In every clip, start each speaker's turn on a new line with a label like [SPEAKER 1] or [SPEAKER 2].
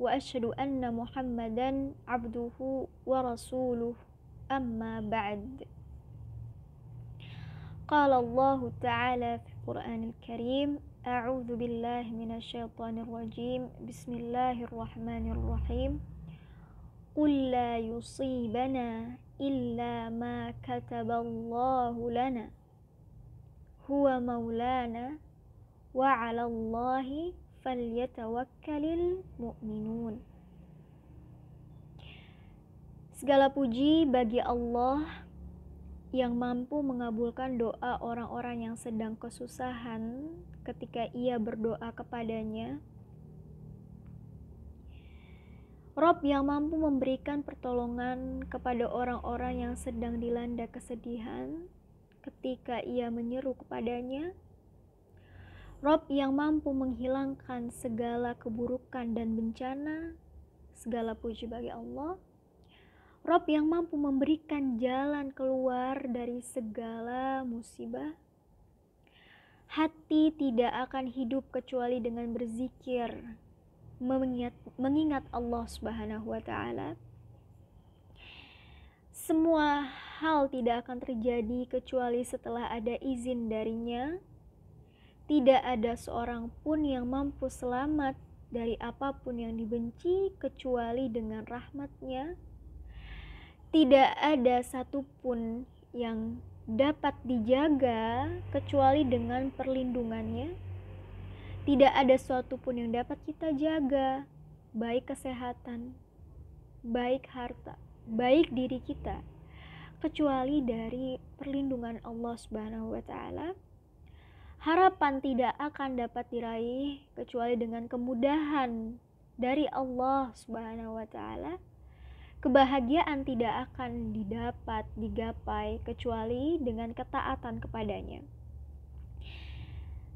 [SPEAKER 1] وأشهد أن محمدا عبده ورسوله أما بعد قال الله تعالى في القرآن الكريم أعوذ بالله من الشيطان الرجيم بسم الله الرحمن الرحيم قل لا يصيبنا إلا ما كتب الله لنا هو مولانا وعلى الله falyatawakkalil mu'minun Segala puji bagi Allah yang mampu mengabulkan doa orang-orang yang sedang kesusahan ketika ia berdoa kepadanya. Rob yang mampu memberikan pertolongan kepada orang-orang yang sedang dilanda kesedihan ketika ia menyeru kepadanya. Rob yang mampu menghilangkan segala keburukan dan bencana, segala puji bagi Allah. Rob yang mampu memberikan jalan keluar dari segala musibah. Hati tidak akan hidup kecuali dengan berzikir, mengingat, mengingat Allah Subhanahu wa taala. Semua hal tidak akan terjadi kecuali setelah ada izin darinya tidak ada seorang pun yang mampu selamat dari apapun yang dibenci kecuali dengan rahmatnya. Tidak ada satupun yang dapat dijaga kecuali dengan perlindungannya. Tidak ada suatu pun yang dapat kita jaga, baik kesehatan, baik harta, baik diri kita, kecuali dari perlindungan Allah Subhanahu wa Ta'ala Harapan tidak akan dapat diraih kecuali dengan kemudahan dari Allah Subhanahu wa taala. Kebahagiaan tidak akan didapat, digapai kecuali dengan ketaatan kepadanya.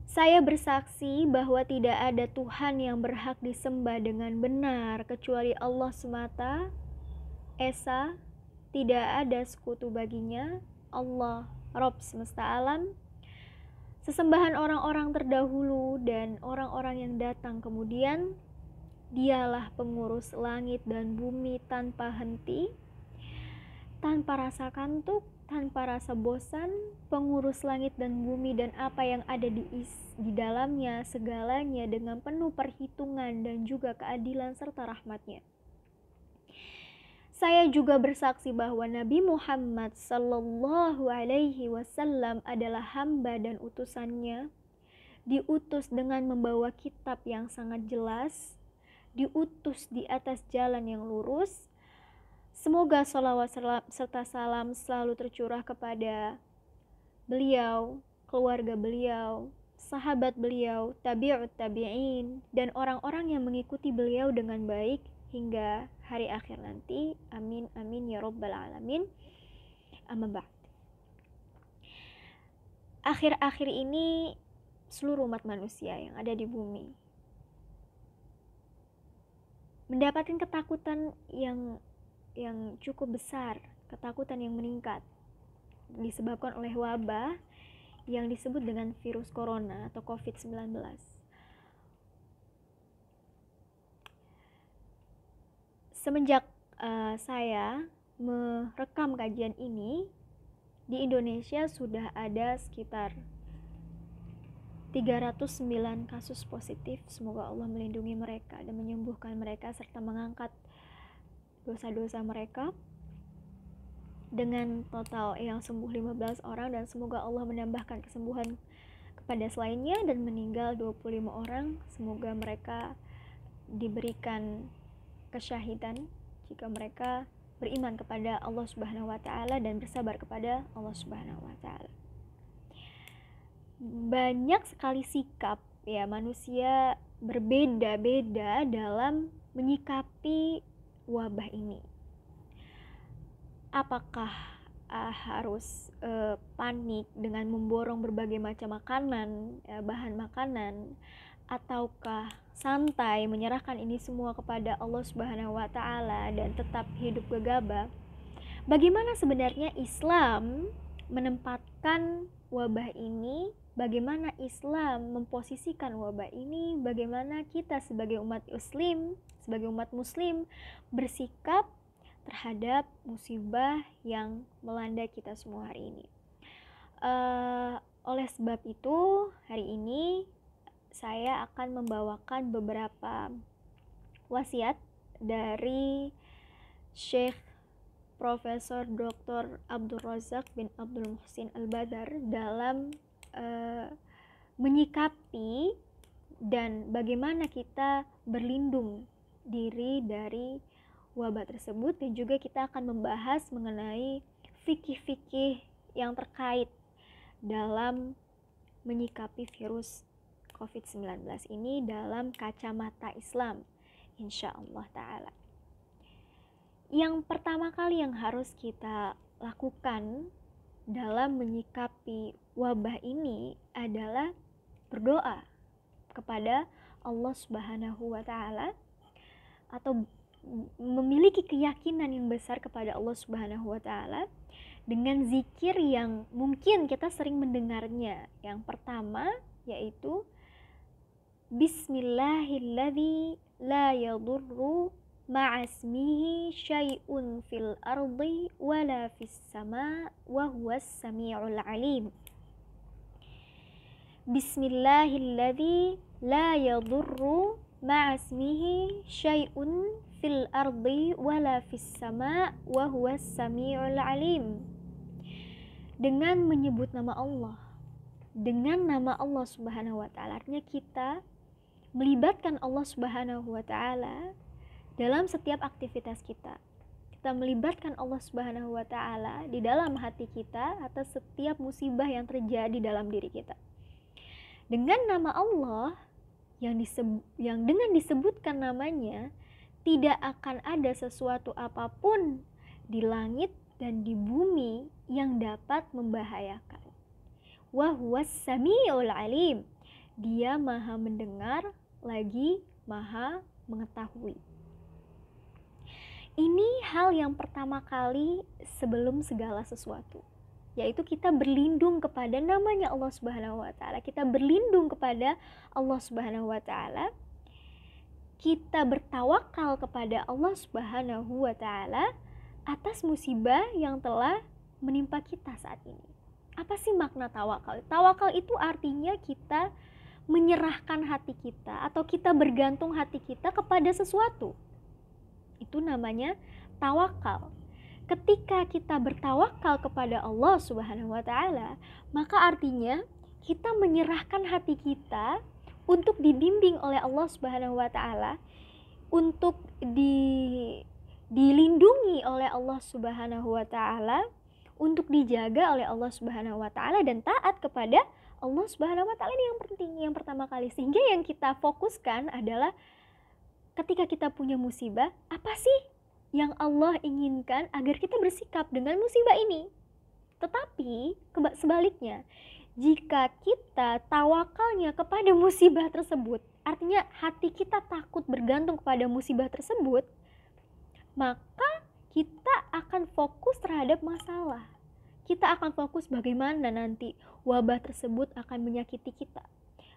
[SPEAKER 1] Saya bersaksi bahwa tidak ada Tuhan yang berhak disembah dengan benar kecuali Allah semata. Esa tidak ada sekutu baginya. Allah, Rob semesta alam, sesembahan orang-orang terdahulu dan orang-orang yang datang kemudian. Dialah pengurus langit dan bumi tanpa henti, tanpa rasa kantuk, tanpa rasa bosan, pengurus langit dan bumi dan apa yang ada di is, di dalamnya segalanya dengan penuh perhitungan dan juga keadilan serta rahmatnya. Saya juga bersaksi bahwa Nabi Muhammad Sallallahu Alaihi Wasallam adalah hamba dan utusannya, diutus dengan membawa kitab yang sangat jelas, diutus di atas jalan yang lurus. Semoga salawat serta salam selalu tercurah kepada beliau, keluarga beliau, sahabat beliau, tabi'ut tabi'in, dan orang-orang yang mengikuti beliau dengan baik hingga hari akhir nanti. Amin amin ya rabbal alamin. Amma ba'd. Akhir-akhir ini seluruh umat manusia yang ada di bumi mendapatkan ketakutan yang yang cukup besar, ketakutan yang meningkat disebabkan oleh wabah yang disebut dengan virus corona atau COVID-19 semenjak uh, saya merekam kajian ini di Indonesia sudah ada sekitar 309 kasus positif. Semoga Allah melindungi mereka dan menyembuhkan mereka serta mengangkat dosa-dosa mereka dengan total yang sembuh 15 orang dan semoga Allah menambahkan kesembuhan kepada selainnya dan meninggal 25 orang. Semoga mereka diberikan kesyahidan jika mereka beriman kepada Allah Subhanahu wa taala dan bersabar kepada Allah Subhanahu wa taala. Banyak sekali sikap ya manusia berbeda-beda dalam menyikapi wabah ini. Apakah uh, harus uh, panik dengan memborong berbagai macam makanan, uh, bahan makanan ataukah santai menyerahkan ini semua kepada Allah Subhanahu wa taala dan tetap hidup gegabah? Bagaimana sebenarnya Islam menempatkan wabah ini? Bagaimana Islam memposisikan wabah ini? Bagaimana kita sebagai umat muslim, sebagai umat muslim bersikap terhadap musibah yang melanda kita semua hari ini? Uh, oleh sebab itu, hari ini saya akan membawakan beberapa wasiat dari Syekh Profesor Dr. Abdul Razak bin Abdul Muhsin Al-Badar dalam uh, menyikapi dan bagaimana kita berlindung diri dari wabah tersebut dan juga kita akan membahas mengenai fikih-fikih yang terkait dalam menyikapi virus COVID-19 ini dalam kacamata Islam, insya Allah Ta'ala. Yang pertama kali yang harus kita lakukan dalam menyikapi wabah ini adalah berdoa kepada Allah Subhanahu wa Ta'ala atau memiliki keyakinan yang besar kepada Allah Subhanahu wa taala dengan zikir yang mungkin kita sering mendengarnya. Yang pertama yaitu Bismillahilladzi la yadurru ma'asmihi syai'un fil ardi wala fis sama wa huwas sami'ul alim Bismillahilladzi la yadurru ma'asmihi syai'un fil ardi wala fis sama wa huwas sami'ul alim dengan menyebut nama Allah dengan nama Allah Subhanahu wa taala artinya kita melibatkan Allah Subhanahu wa taala dalam setiap aktivitas kita. Kita melibatkan Allah Subhanahu wa taala di dalam hati kita atas setiap musibah yang terjadi dalam diri kita. Dengan nama Allah yang disebut, yang dengan disebutkan namanya tidak akan ada sesuatu apapun di langit dan di bumi yang dapat membahayakan. Wahuwas samiul alim. Dia maha mendengar lagi maha mengetahui. Ini hal yang pertama kali sebelum segala sesuatu, yaitu kita berlindung kepada namanya Allah Subhanahu wa taala. Kita berlindung kepada Allah Subhanahu wa taala. Kita bertawakal kepada Allah Subhanahu wa taala atas musibah yang telah menimpa kita saat ini. Apa sih makna tawakal? Tawakal itu artinya kita menyerahkan hati kita atau kita bergantung hati kita kepada sesuatu. Itu namanya tawakal. Ketika kita bertawakal kepada Allah Subhanahu wa taala, maka artinya kita menyerahkan hati kita untuk dibimbing oleh Allah Subhanahu wa taala untuk di dilindungi oleh Allah Subhanahu wa taala, untuk dijaga oleh Allah Subhanahu wa taala dan taat kepada Allah Subhanahu wa taala ini yang penting yang pertama kali sehingga yang kita fokuskan adalah ketika kita punya musibah apa sih yang Allah inginkan agar kita bersikap dengan musibah ini tetapi sebaliknya jika kita tawakalnya kepada musibah tersebut artinya hati kita takut bergantung kepada musibah tersebut maka kita akan fokus terhadap masalah kita akan fokus bagaimana nanti wabah tersebut akan menyakiti kita.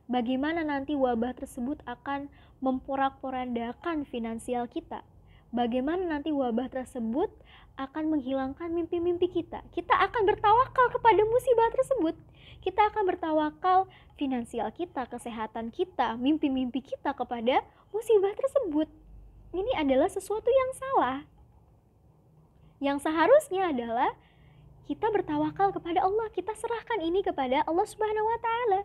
[SPEAKER 1] Bagaimana nanti wabah tersebut akan memporak-porandakan finansial kita. Bagaimana nanti wabah tersebut akan menghilangkan mimpi-mimpi kita. Kita akan bertawakal kepada musibah tersebut. Kita akan bertawakal finansial kita, kesehatan kita, mimpi-mimpi kita kepada musibah tersebut. Ini adalah sesuatu yang salah. Yang seharusnya adalah kita bertawakal kepada Allah, kita serahkan ini kepada Allah Subhanahu wa taala.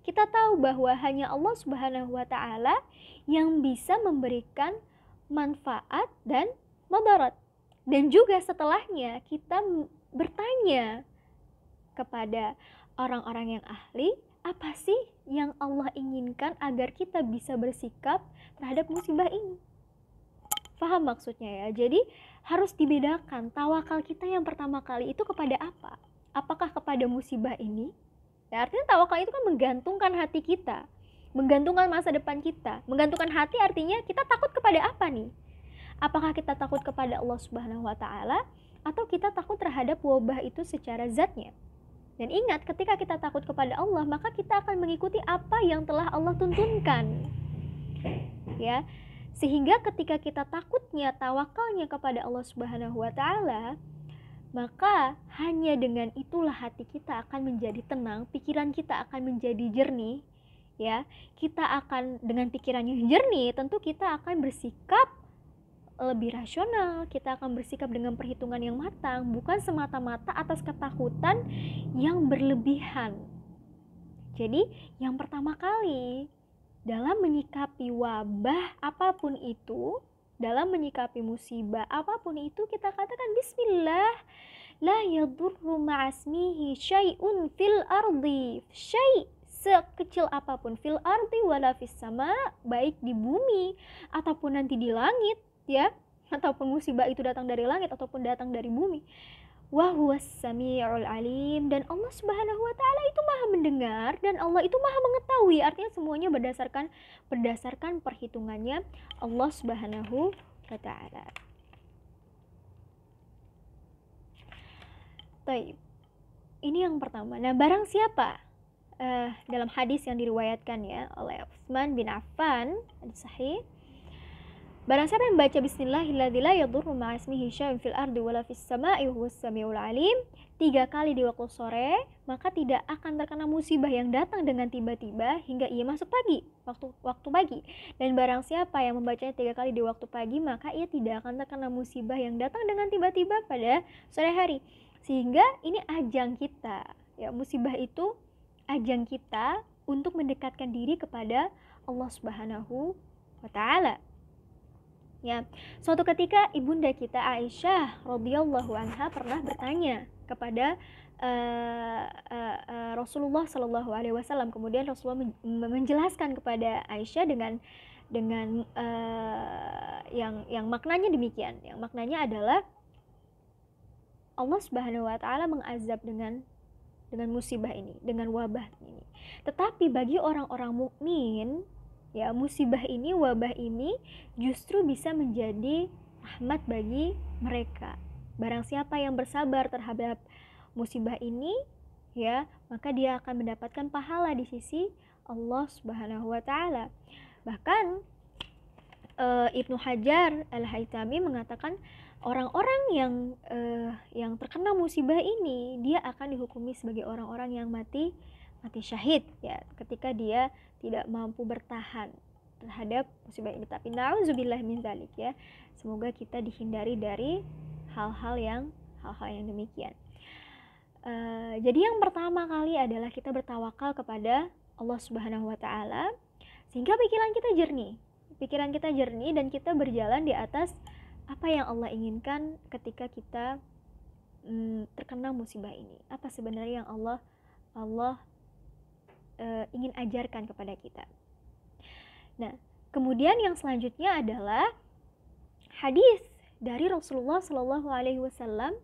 [SPEAKER 1] Kita tahu bahwa hanya Allah Subhanahu wa taala yang bisa memberikan manfaat dan mudarat. Dan juga setelahnya kita bertanya kepada orang-orang yang ahli, apa sih yang Allah inginkan agar kita bisa bersikap terhadap musibah ini? paham maksudnya ya? Jadi harus dibedakan tawakal kita yang pertama kali itu kepada apa? Apakah kepada musibah ini? Ya, artinya tawakal itu kan menggantungkan hati kita, menggantungkan masa depan kita. Menggantungkan hati artinya kita takut kepada apa nih? Apakah kita takut kepada Allah Subhanahu wa taala atau kita takut terhadap wabah itu secara zatnya? Dan ingat, ketika kita takut kepada Allah, maka kita akan mengikuti apa yang telah Allah tuntunkan. Ya. Sehingga ketika kita takutnya tawakalnya kepada Allah Subhanahu wa taala, maka hanya dengan itulah hati kita akan menjadi tenang, pikiran kita akan menjadi jernih, ya. Kita akan dengan pikiran yang jernih, tentu kita akan bersikap lebih rasional, kita akan bersikap dengan perhitungan yang matang, bukan semata-mata atas ketakutan yang berlebihan. Jadi, yang pertama kali dalam menyikapi wabah apapun itu, dalam menyikapi musibah apapun itu kita katakan bismillah la yadurru ma'asmihi syai'un fil ardi syai' sekecil apapun fil ardi wala fis sama baik di bumi ataupun nanti di langit ya ataupun musibah itu datang dari langit ataupun datang dari bumi wa huwas samiul alim dan Allah Subhanahu wa taala itu Maha mendengar dan Allah itu maha mengetahui artinya semuanya berdasarkan berdasarkan perhitungannya Allah Subhanahu wa taala. Ini yang pertama. Nah, barang siapa uh, dalam hadis yang diriwayatkan ya oleh Utsman bin Affan, hadis sahih, Barang siapa yang baca bismillahirrahmanirrahim fil ardi wala fis sama'i samiul alim tiga kali di waktu sore, maka tidak akan terkena musibah yang datang dengan tiba-tiba hingga ia masuk pagi, waktu waktu pagi. Dan barang siapa yang membacanya tiga kali di waktu pagi, maka ia tidak akan terkena musibah yang datang dengan tiba-tiba pada sore hari. Sehingga ini ajang kita. Ya, musibah itu ajang kita untuk mendekatkan diri kepada Allah Subhanahu wa taala. Ya, suatu ketika ibunda kita Aisyah radhiyallahu anha pernah bertanya kepada uh, uh, uh, Rasulullah Shallallahu Alaihi Wasallam. Kemudian Rasulullah menjelaskan kepada Aisyah dengan dengan uh, yang yang maknanya demikian. Yang maknanya adalah Allah Subhanahu Wa Taala mengazab dengan dengan musibah ini, dengan wabah ini. Tetapi bagi orang-orang mukmin Ya, musibah ini, wabah ini justru bisa menjadi rahmat bagi mereka. Barang siapa yang bersabar terhadap musibah ini, ya, maka dia akan mendapatkan pahala di sisi Allah Subhanahu wa taala. Bahkan e, Ibnu Hajar Al-Haitami mengatakan orang-orang yang e, yang terkena musibah ini dia akan dihukumi sebagai orang-orang yang mati mati syahid ya ketika dia tidak mampu bertahan terhadap musibah ini tapi nauzubillah min zalik ya semoga kita dihindari dari hal-hal yang hal-hal yang demikian uh, jadi yang pertama kali adalah kita bertawakal kepada Allah Subhanahu wa taala sehingga pikiran kita jernih pikiran kita jernih dan kita berjalan di atas apa yang Allah inginkan ketika kita mm, terkena musibah ini apa sebenarnya yang Allah Allah uh, ingin ajarkan kepada kita. Nah, kemudian yang selanjutnya adalah hadis dari Rasulullah Shallallahu Alaihi Wasallam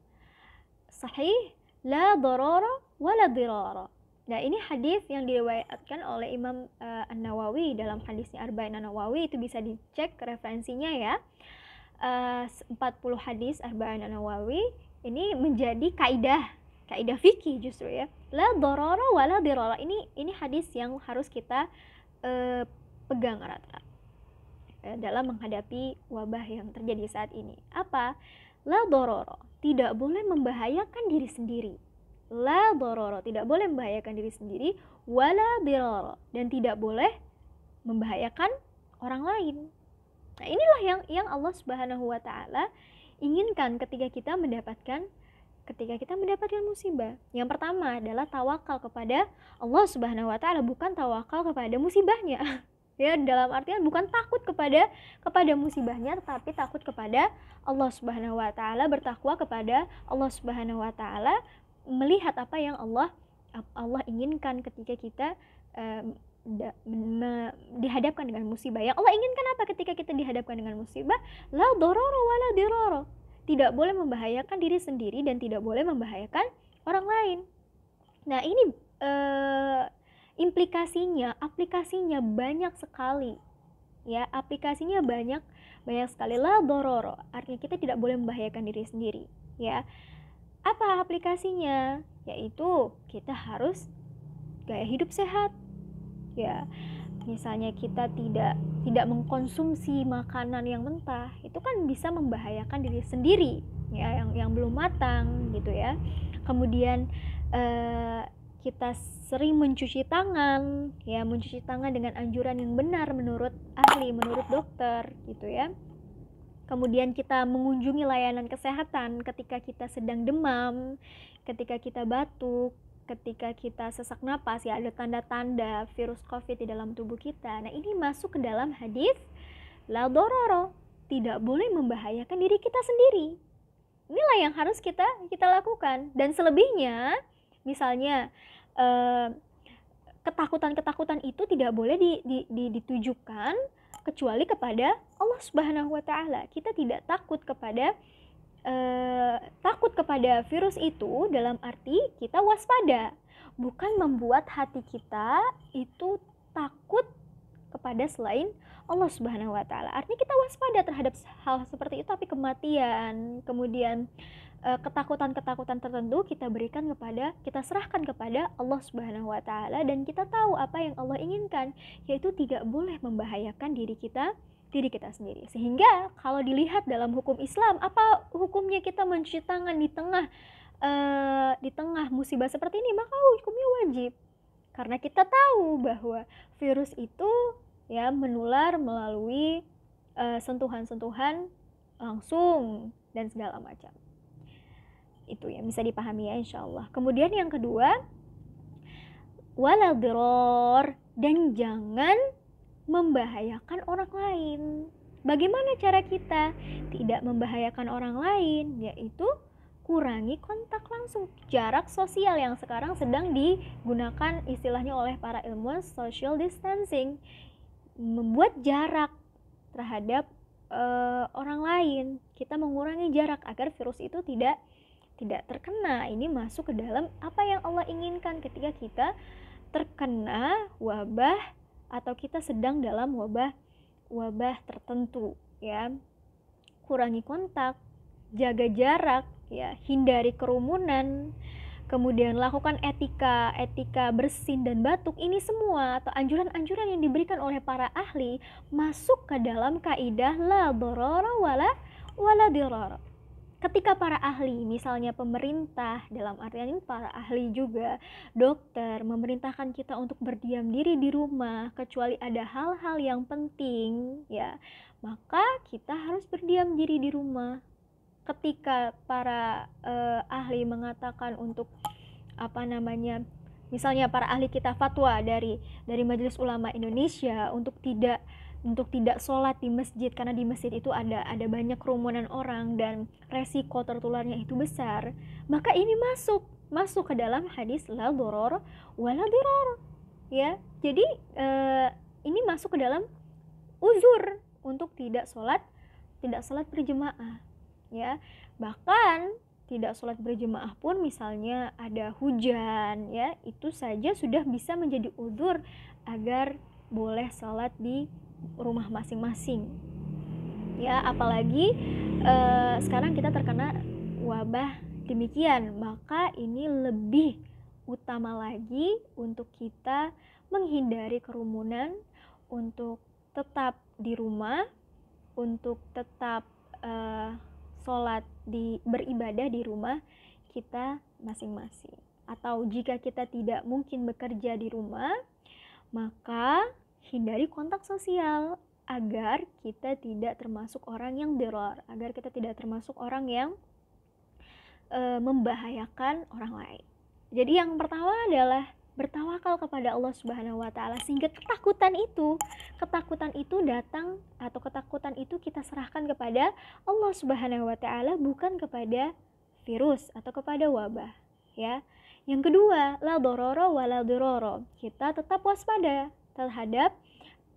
[SPEAKER 1] sahih la dororo la diroro. Nah, ini hadis yang diriwayatkan oleh Imam uh, An-Nawawi dalam hadisnya Arba'in An-Nawawi itu bisa dicek referensinya ya. Eh, uh, 40 hadis Arba'in An-Nawawi ini menjadi kaidah kaidah fikih justru ya la dororo wala diroro ini ini hadis yang harus kita e, pegang rata eh, dalam menghadapi wabah yang terjadi saat ini apa la dororo tidak boleh membahayakan diri sendiri la dororo tidak boleh membahayakan diri sendiri wala diroro dan tidak boleh membahayakan orang lain nah inilah yang yang Allah Subhanahu wa taala inginkan ketika kita mendapatkan ketika kita mendapatkan musibah. Yang pertama adalah tawakal kepada Allah Subhanahu wa taala, bukan tawakal kepada musibahnya. Ya, dalam artian bukan takut kepada kepada musibahnya tetapi takut kepada Allah Subhanahu wa taala, bertakwa kepada Allah Subhanahu wa taala, melihat apa yang Allah Allah inginkan ketika kita uh, dihadapkan dengan musibah. Yang Allah inginkan apa ketika kita dihadapkan dengan musibah? La dororo wala diroro tidak boleh membahayakan diri sendiri dan tidak boleh membahayakan orang lain. Nah, ini eh, implikasinya, aplikasinya banyak sekali. Ya, aplikasinya banyak banyak sekali lah dororo. Artinya kita tidak boleh membahayakan diri sendiri, ya. Apa aplikasinya? Yaitu kita harus gaya hidup sehat. Ya. Misalnya kita tidak tidak mengkonsumsi makanan yang mentah itu kan bisa membahayakan diri sendiri ya yang yang belum matang gitu ya kemudian eh, kita sering mencuci tangan ya mencuci tangan dengan anjuran yang benar menurut ahli menurut dokter gitu ya kemudian kita mengunjungi layanan kesehatan ketika kita sedang demam, ketika kita batuk, ketika kita sesak napas ya ada tanda-tanda virus COVID di dalam tubuh kita. Nah, ini masuk ke dalam hadis la dororo, tidak boleh membahayakan diri kita sendiri. Inilah yang harus kita kita lakukan dan selebihnya misalnya eh, ketakutan-ketakutan itu tidak boleh di, di, di, ditujukan kecuali kepada Allah Subhanahu wa taala. Kita tidak takut kepada Eh, takut kepada virus itu dalam arti kita waspada, bukan membuat hati kita itu takut kepada selain Allah Subhanahu wa taala. Artinya kita waspada terhadap hal seperti itu tapi kematian, kemudian eh, ketakutan-ketakutan tertentu kita berikan kepada kita serahkan kepada Allah Subhanahu wa taala dan kita tahu apa yang Allah inginkan yaitu tidak boleh membahayakan diri kita diri kita sendiri. Sehingga kalau dilihat dalam hukum Islam, apa hukumnya kita mencuci tangan di tengah uh, di tengah musibah seperti ini? Maka hukumnya wajib. Karena kita tahu bahwa virus itu ya menular melalui eh, sentuhan-sentuhan langsung dan segala macam. Itu ya bisa dipahami ya insya Allah. Kemudian yang kedua, walal dan jangan membahayakan orang lain. Bagaimana cara kita tidak membahayakan orang lain? Yaitu kurangi kontak langsung, jarak sosial yang sekarang sedang digunakan istilahnya oleh para ilmuwan social distancing, membuat jarak terhadap uh, orang lain. Kita mengurangi jarak agar virus itu tidak tidak terkena. Ini masuk ke dalam apa yang Allah inginkan ketika kita terkena wabah atau kita sedang dalam wabah wabah tertentu ya. Kurangi kontak, jaga jarak ya, hindari kerumunan, kemudian lakukan etika etika bersin dan batuk ini semua atau anjuran-anjuran yang diberikan oleh para ahli masuk ke dalam kaidah la dororo wala wala diroro ketika para ahli, misalnya pemerintah, dalam artian ini para ahli juga, dokter, memerintahkan kita untuk berdiam diri di rumah, kecuali ada hal-hal yang penting, ya, maka kita harus berdiam diri di rumah. Ketika para eh, ahli mengatakan untuk apa namanya, misalnya para ahli kita fatwa dari dari Majelis Ulama Indonesia untuk tidak untuk tidak sholat di masjid karena di masjid itu ada ada banyak kerumunan orang dan resiko tertularnya itu besar maka ini masuk masuk ke dalam hadis la doror wala doror ya jadi eh, ini masuk ke dalam uzur untuk tidak sholat tidak sholat berjemaah ya bahkan tidak sholat berjemaah pun misalnya ada hujan ya itu saja sudah bisa menjadi uzur agar boleh sholat di rumah masing-masing ya apalagi eh, sekarang kita terkena wabah demikian maka ini lebih utama lagi untuk kita menghindari kerumunan untuk tetap di rumah untuk tetap eh, sholat di beribadah di rumah kita masing-masing atau jika kita tidak mungkin bekerja di rumah maka hindari kontak sosial agar kita tidak termasuk orang yang deror, agar kita tidak termasuk orang yang e, membahayakan orang lain. Jadi yang pertama adalah bertawakal kepada Allah Subhanahu wa taala sehingga ketakutan itu, ketakutan itu datang atau ketakutan itu kita serahkan kepada Allah Subhanahu wa taala bukan kepada virus atau kepada wabah, ya. Yang kedua, la dororo wa la Kita tetap waspada terhadap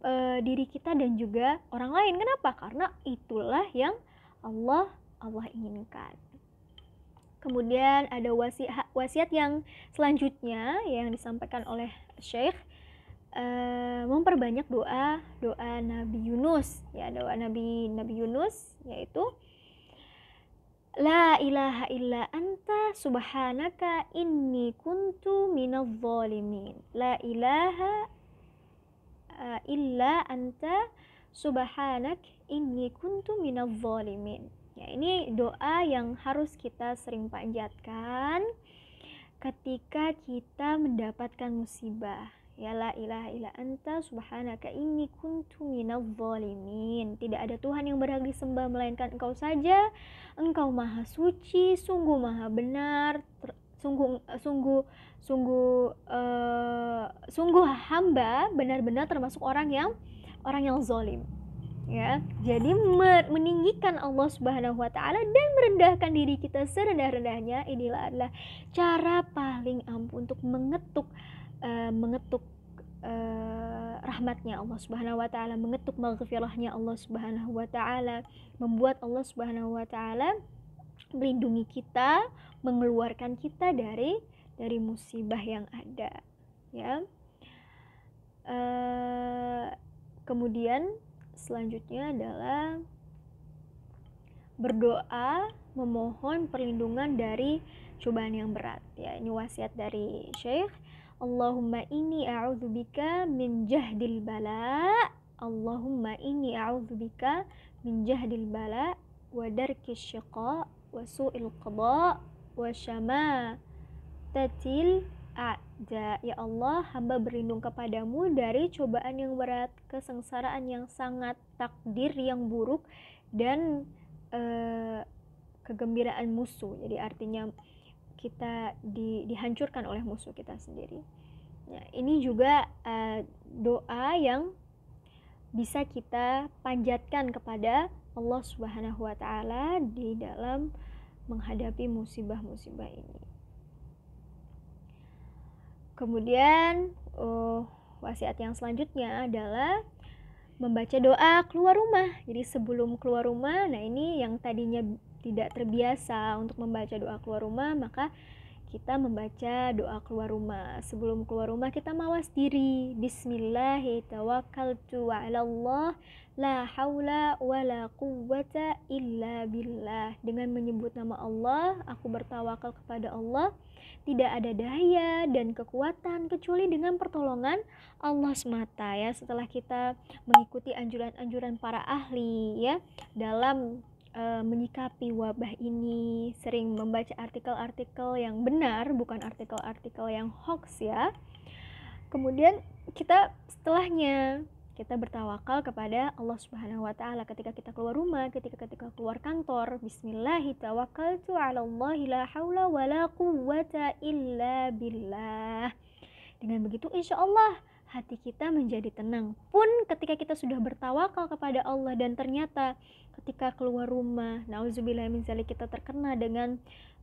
[SPEAKER 1] e, diri kita dan juga orang lain. Kenapa? Karena itulah yang Allah Allah inginkan. Kemudian ada wasi wasiat yang selanjutnya yang disampaikan oleh Syekh e, memperbanyak doa doa Nabi Yunus ya doa Nabi Nabi Yunus yaitu La ilaha illa anta subhanaka inni kuntu minadh zalimin. La ilaha Eh, illa anta subhanak inni kuntu minal zalimin ya ini doa yang harus kita sering panjatkan ketika kita mendapatkan musibah ya la ilaha illa anta subhanaka inni kuntu minal zalimin tidak ada Tuhan yang berhak disembah melainkan engkau saja engkau maha suci sungguh maha benar sungguh eh, sungguh sungguh uh, sungguh hamba benar-benar termasuk orang yang orang yang zolim ya jadi meninggikan Allah Subhanahu wa taala dan merendahkan diri kita serendah-rendahnya inilah adalah cara paling ampuh untuk mengetuk uh, mengetuk uh, rahmatnya Allah Subhanahu wa taala mengetuk maghfirahnya Allah Subhanahu wa taala membuat Allah Subhanahu wa taala melindungi kita mengeluarkan kita dari dari musibah yang ada ya e, kemudian selanjutnya adalah berdoa memohon perlindungan dari cobaan yang berat ya ini wasiat dari Syekh Allahumma ini a'udzubika min jahdil bala Allahumma ini a'udzubika min jahdil bala wa darkis syiqa wa su'il qada wa syama Tecil, aja Ya Allah, hamba berlindung kepadamu dari cobaan yang berat, kesengsaraan yang sangat, takdir yang buruk, dan e, kegembiraan musuh. Jadi artinya kita di, dihancurkan oleh musuh kita sendiri. Nah, ini juga e, doa yang bisa kita panjatkan kepada Allah Subhanahu wa taala di dalam menghadapi musibah-musibah ini. Kemudian uh, wasiat yang selanjutnya adalah membaca doa keluar rumah. Jadi sebelum keluar rumah, nah ini yang tadinya tidak terbiasa untuk membaca doa keluar rumah, maka kita membaca doa keluar rumah. Sebelum keluar rumah kita mawas diri. Bismillahirrahmanirrahim. Allah wala quwwata illa billah. Dengan menyebut nama Allah, aku bertawakal kepada Allah. Tidak ada daya dan kekuatan kecuali dengan pertolongan Allah semata ya. Setelah kita mengikuti anjuran-anjuran para ahli ya dalam uh, menyikapi wabah ini, sering membaca artikel-artikel yang benar, bukan artikel-artikel yang hoax ya. Kemudian kita setelahnya kita bertawakal kepada Allah Subhanahu wa taala ketika kita keluar rumah, ketika ketika keluar kantor, bismillahirrahmanirrahim. Dengan begitu insya Allah hati kita menjadi tenang. Pun ketika kita sudah bertawakal kepada Allah dan ternyata ketika keluar rumah. Nauzubillah min zalik kita terkena dengan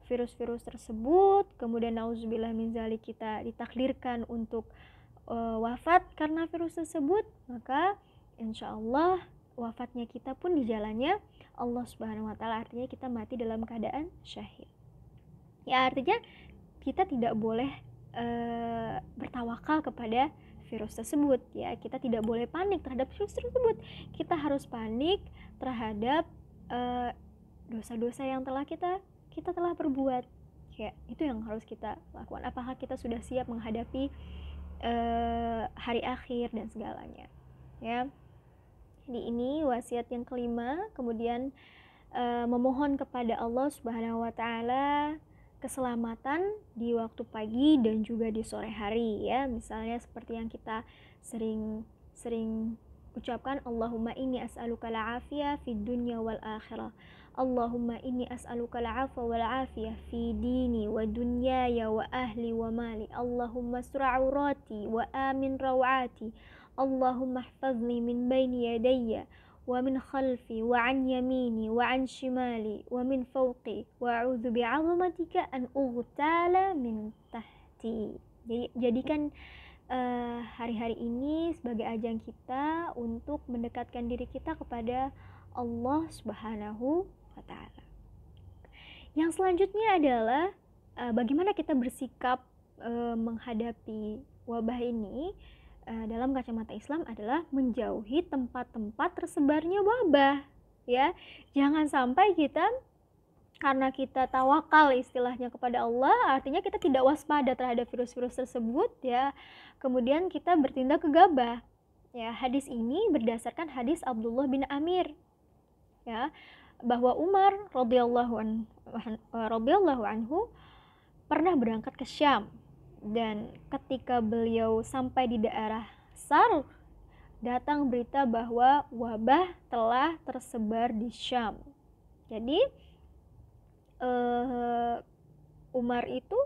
[SPEAKER 1] virus-virus tersebut, kemudian nauzubillah min zalik kita ditakdirkan untuk uh, wafat karena virus tersebut, maka insyaallah wafatnya kita pun di jalannya Allah Subhanahu wa taala artinya kita mati dalam keadaan syahid. Ya artinya kita tidak boleh e, bertawakal kepada virus tersebut ya kita tidak boleh panik terhadap virus tersebut kita harus panik terhadap dosa eh, dosa-dosa yang telah kita kita telah perbuat ya itu yang harus kita lakukan apakah kita sudah siap menghadapi uh, hari akhir dan segalanya ya jadi ini wasiat yang kelima kemudian uh, memohon kepada Allah Subhanahu wa taala keselamatan di waktu pagi dan juga di sore hari ya misalnya seperti yang kita sering sering ucapkan Allahumma inni as'aluka al fi dunya wal akhirah Allahumma inni as'aluka al-afwa wal afiyah fi dini wa dunyaya wa ahli wa mali Allahumma sura'urati aurati wa amin rawati Allahumma ihfazni min baini yadayya ومن خلفي وعن يميني وعن شمالي ومن فوقي وأعوذ بعظمتك أن أغتال من تحتي jadi jadikan eh, hari-hari uh, ini sebagai ajang kita untuk mendekatkan diri kita kepada Allah Subhanahu wa taala. Yang selanjutnya adalah uh, bagaimana kita bersikap uh, menghadapi wabah ini Eh, dalam kacamata Islam adalah menjauhi tempat-tempat tersebarnya wabah ya jangan sampai kita karena kita tawakal istilahnya kepada Allah, artinya kita tidak waspada terhadap virus-virus tersebut ya. Kemudian kita bertindak gegabah. Ya, hadis ini berdasarkan hadis Abdullah bin Amir. Ya, bahwa Umar radhiyallahu eh, radhiyallahu anhu pernah berangkat ke Syam dan ketika beliau sampai di daerah Sar, datang berita bahwa wabah telah tersebar di Syam. Jadi eh, Umar itu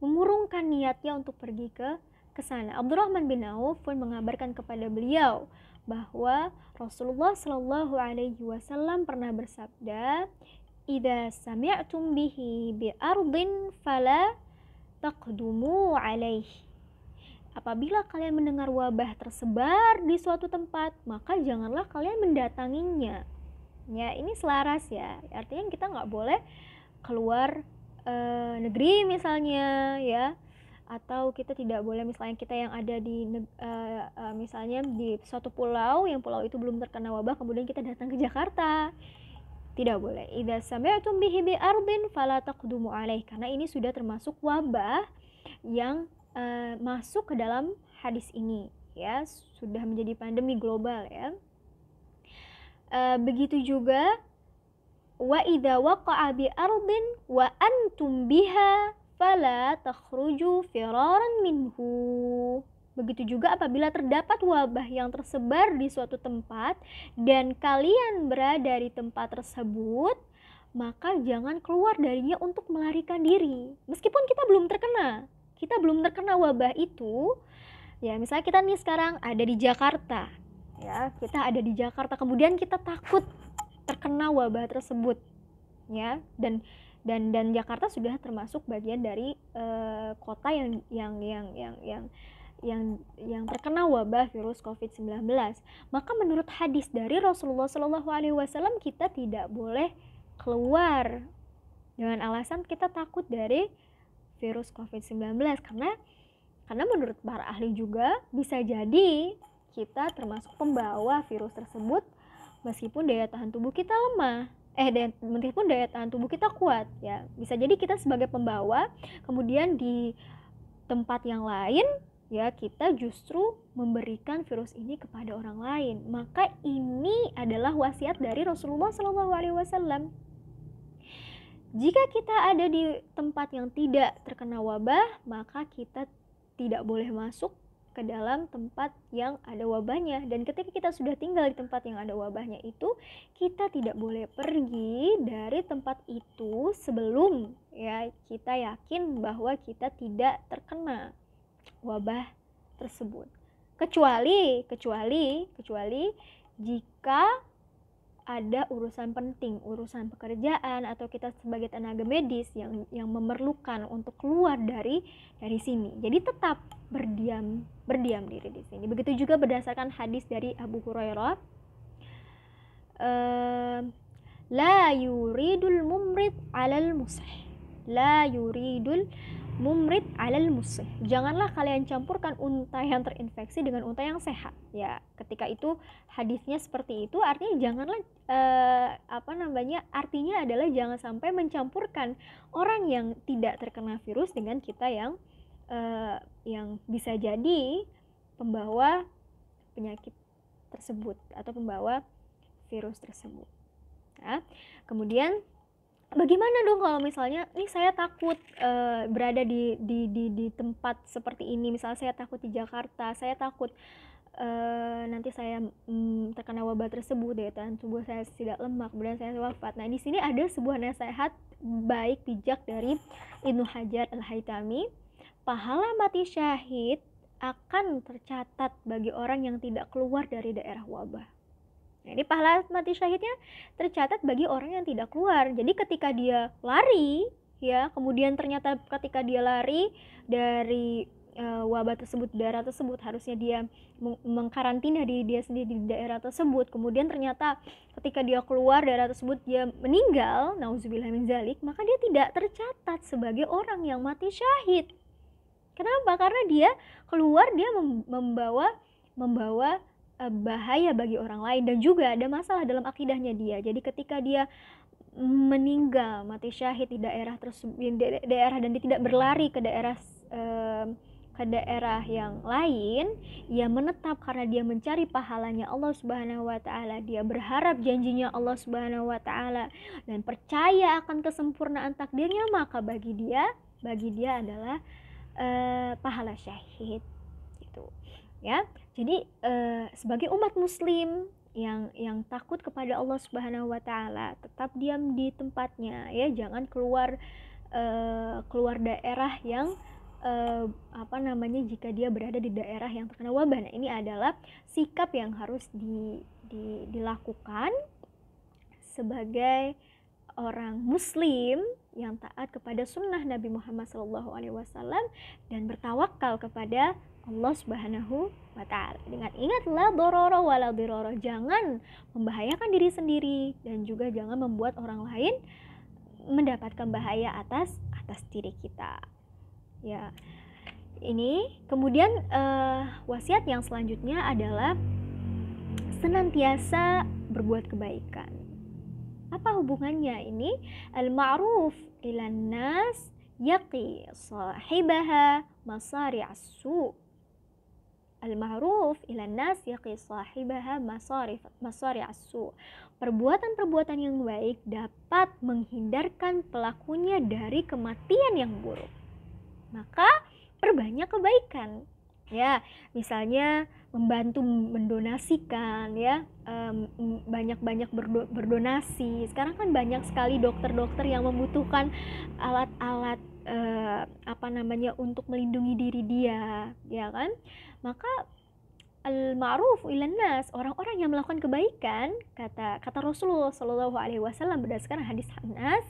[SPEAKER 1] mengurungkan niatnya untuk pergi ke ke sana. Abdurrahman bin Auf pun mengabarkan kepada beliau bahwa Rasulullah Shallallahu alaihi wasallam pernah bersabda, إذا سمعتم به بأرض فلا تقدموا عليه. Apabila kalian mendengar wabah tersebar di suatu tempat, maka janganlah kalian mendatanginya. Ya, ini selaras ya. Artinya kita nggak boleh keluar e, negeri misalnya, ya atau kita tidak boleh misalnya kita yang ada di e, e, misalnya di suatu pulau yang pulau itu belum terkena wabah kemudian kita datang ke Jakarta tidak boleh. Idza sami'tum bihi bi ardin fala taqdumu alaih. Karena ini sudah termasuk wabah yang uh, masuk ke dalam hadis ini ya, sudah menjadi pandemi global ya. Uh, begitu juga wa idza waqa'a bi ardin wa antum biha fala takhruju firaran minhu. Begitu juga apabila terdapat wabah yang tersebar di suatu tempat dan kalian berada di tempat tersebut, maka jangan keluar darinya untuk melarikan diri. Meskipun kita belum terkena, kita belum terkena wabah itu. Ya, misalnya kita nih sekarang ada di Jakarta. Ya, kita ada di Jakarta. Kemudian kita takut terkena wabah tersebut. Ya, dan dan dan Jakarta sudah termasuk bagian dari uh, kota yang yang yang yang yang, yang yang yang terkena wabah virus COVID-19. Maka menurut hadis dari Rasulullah Shallallahu alaihi wasallam kita tidak boleh keluar dengan alasan kita takut dari virus COVID-19 karena karena menurut para ahli juga bisa jadi kita termasuk pembawa virus tersebut meskipun daya tahan tubuh kita lemah eh daya, meskipun daya tahan tubuh kita kuat ya bisa jadi kita sebagai pembawa kemudian di tempat yang lain ya kita justru memberikan virus ini kepada orang lain. Maka ini adalah wasiat dari Rasulullah Shallallahu Alaihi Wasallam. Jika kita ada di tempat yang tidak terkena wabah, maka kita tidak boleh masuk ke dalam tempat yang ada wabahnya dan ketika kita sudah tinggal di tempat yang ada wabahnya itu kita tidak boleh pergi dari tempat itu sebelum ya kita yakin bahwa kita tidak terkena wabah tersebut. Kecuali, kecuali, kecuali jika ada urusan penting, urusan pekerjaan atau kita sebagai tenaga medis yang yang memerlukan untuk keluar dari dari sini. Jadi tetap berdiam berdiam diri di sini. Begitu juga berdasarkan hadis dari Abu Hurairah. Ehm, La yuridul mumrid alal musih. La yuridul mumrit alal musih. Janganlah kalian campurkan unta yang terinfeksi dengan unta yang sehat. Ya, ketika itu hadisnya seperti itu, artinya janganlah eh, apa namanya? Artinya adalah jangan sampai mencampurkan orang yang tidak terkena virus dengan kita yang eh, yang bisa jadi pembawa penyakit tersebut atau pembawa virus tersebut. Nah, kemudian bagaimana dong kalau misalnya ini saya takut uh, berada di, di di di tempat seperti ini misalnya saya takut di Jakarta saya takut uh, nanti saya mm, terkena wabah tersebut deh ya dan tubuh saya tidak lemak kemudian saya wafat nah di sini ada sebuah nasihat baik bijak dari Ibnu Hajar al Haytami pahala mati syahid akan tercatat bagi orang yang tidak keluar dari daerah wabah Nah, ini pahala mati syahidnya tercatat bagi orang yang tidak keluar. Jadi ketika dia lari, ya, kemudian ternyata ketika dia lari dari uh, wabah tersebut, daerah tersebut harusnya dia mengkarantina di dia sendiri di daerah tersebut. Kemudian ternyata ketika dia keluar daerah tersebut dia meninggal, nauzubillah min zalik, maka dia tidak tercatat sebagai orang yang mati syahid. Kenapa? Karena dia keluar dia membawa membawa Eh, bahaya bagi orang lain dan juga ada masalah dalam akidahnya dia. Jadi ketika dia meninggal mati syahid di daerah tersebut di daerah dan dia tidak berlari ke daerah ke daerah yang lain, ia menetap karena dia mencari pahalanya Allah Subhanahu wa taala. Dia berharap janjinya Allah Subhanahu wa taala dan percaya akan kesempurnaan takdirnya, maka bagi dia bagi dia adalah uh, pahala syahid gitu. Ya. Jadi uh, sebagai umat muslim yang yang takut kepada Allah Subhanahu wa taala, tetap diam di tempatnya ya, jangan keluar uh, keluar daerah yang uh, apa namanya jika dia berada di daerah yang terkena wabah. Nah, ini adalah sikap yang harus di, di dilakukan sebagai orang Muslim yang taat kepada sunnah Nabi Muhammad SAW dan bertawakal kepada Allah Subhanahu wa taala. Dengan ingatlah dororo wala diroro, jangan membahayakan diri sendiri dan juga jangan membuat orang lain mendapatkan bahaya atas atas diri kita. Ya. Ini kemudian uh, wasiat yang selanjutnya adalah senantiasa berbuat kebaikan apa hubungannya ini? Al-ma'ruf ilan nas yaqi sahibaha masari asu su Al-ma'ruf ilan nas yaqi sahibaha masari masari as Perbuatan-perbuatan yang baik dapat menghindarkan pelakunya dari kematian yang buruk. Maka perbanyak kebaikan ya misalnya membantu mendonasikan ya banyak-banyak um, berdo berdonasi sekarang kan banyak sekali dokter-dokter yang membutuhkan alat-alat uh, apa namanya untuk melindungi diri dia ya kan maka al ma'ruf ilanas orang-orang yang melakukan kebaikan kata kata Rasulullah saw berdasarkan hadis Anas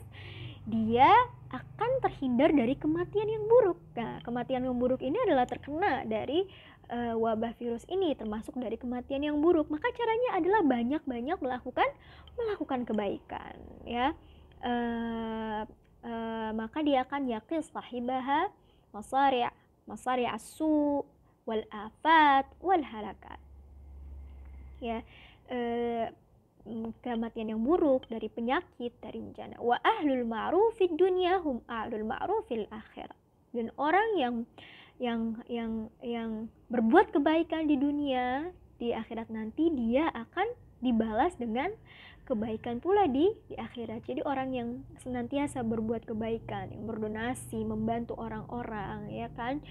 [SPEAKER 1] dia akan terhindar dari kematian yang buruk. Nah, kematian yang buruk ini adalah terkena dari uh, wabah virus ini termasuk dari kematian yang buruk. Maka caranya adalah banyak-banyak melakukan melakukan kebaikan, ya. Uh, uh, maka dia akan yakin sahibaha masari' masari' asu wal afat wal harakat. Ya. Uh, kematian yang buruk, dari penyakit, dari bencana. Wa ahlul ma'rufid dunya hum ahlul ma'rufil akhir Dan orang yang yang yang yang berbuat kebaikan di dunia, di akhirat nanti dia akan dibalas dengan kebaikan pula di, di akhirat. Jadi orang yang senantiasa berbuat kebaikan, yang berdonasi, membantu orang-orang, ya kan,